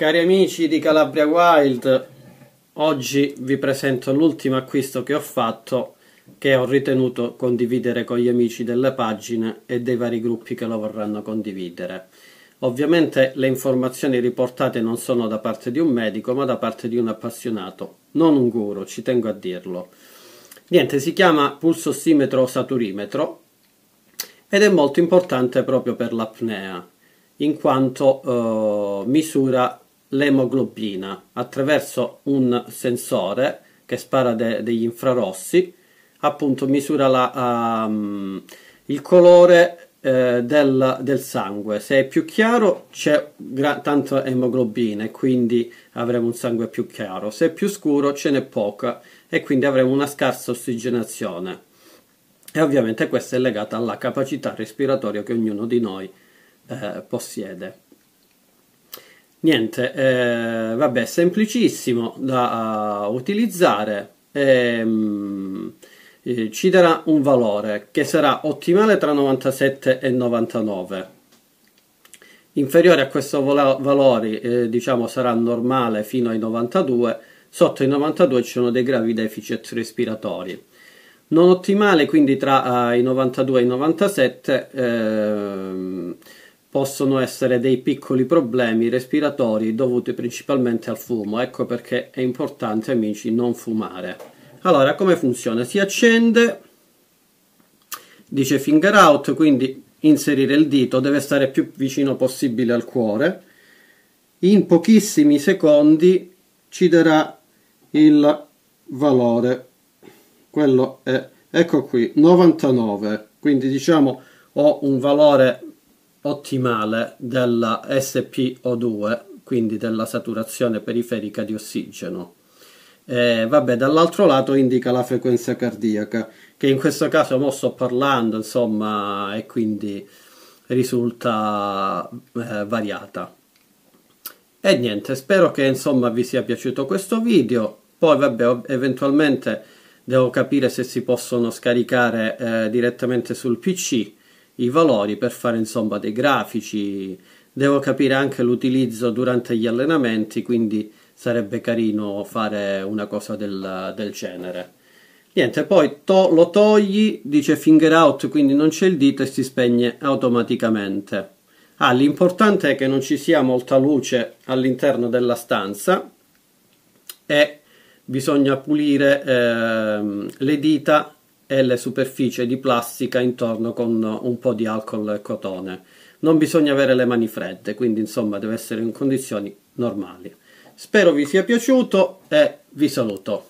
Cari amici di Calabria Wild, oggi vi presento l'ultimo acquisto che ho fatto che ho ritenuto condividere con gli amici delle pagine e dei vari gruppi che lo vorranno condividere. Ovviamente le informazioni riportate non sono da parte di un medico ma da parte di un appassionato, non un guru, ci tengo a dirlo. Niente, si chiama pulsossimetro saturimetro ed è molto importante proprio per l'apnea in quanto eh, misura l'emoglobina attraverso un sensore che spara de- degli infrarossi, appunto misura la, um, il colore eh, del, del, sangue. Se è più chiaro c'è gra- tanta emoglobina e quindi avremo un sangue più chiaro, se è più scuro ce n'è poca e quindi avremo una scarsa ossigenazione. E ovviamente questa è legata alla capacità respiratoria che ognuno di noi eh, possiede. Niente, eh, vabbè, semplicissimo da eh, utilizzare. Ehm, eh, ci darà un valore che sarà ottimale tra 97 e 99. Inferiore a questo valore, eh, diciamo, sarà normale fino ai 92. Sotto i 92 ci sono dei gravi deficit respiratori. Non ottimale quindi tra uh, i 92 e i 97. Ehm, possono essere dei piccoli problemi respiratori dovuti principalmente al fumo. Ecco perché è importante, amici, non fumare. Allora, come funziona? Si accende, dice finger out, quindi inserire il dito, deve stare più vicino possibile al cuore. In pochissimi secondi ci darà il valore. Quello è, ecco qui, 99. Quindi diciamo ho un valore ottimale della SpO2, quindi della saturazione periferica di ossigeno. Eh, vabbè, dall'altro lato indica la frequenza cardiaca, che in questo caso mo sto parlando, insomma, e quindi risulta eh, variata. E niente, spero che insomma vi sia piaciuto questo video. Poi vabbè, eventualmente devo capire se si possono scaricare eh, direttamente sul PC i valori per fare insomma dei grafici, devo capire anche l'utilizzo durante gli allenamenti, quindi sarebbe carino fare una cosa del, del genere. Niente, poi to lo togli, dice finger out, quindi non c'è il dito e si spegne automaticamente. Ah, l'importante è che non ci sia molta luce all'interno della stanza e bisogna pulire eh, le dita e le superfici di plastica intorno con un po' di alcol e cotone. Non bisogna avere le mani fredde, quindi insomma deve essere in condizioni normali. Spero vi sia piaciuto e vi saluto.